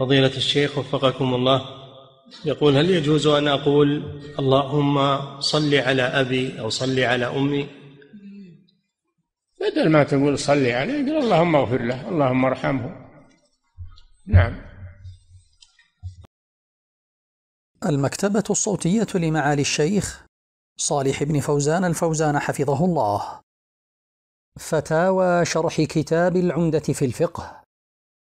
فضيلة الشيخ وفقكم الله يقول هل يجوز أن أقول اللهم صل على أبي أو صل على أمي بدل ما تقول صل عليه قل اللهم اغفر له اللهم ارحمه نعم المكتبة الصوتية لمعالي الشيخ صالح بن فوزان الفوزان حفظه الله فتاوى شرح كتاب العمدة في الفقه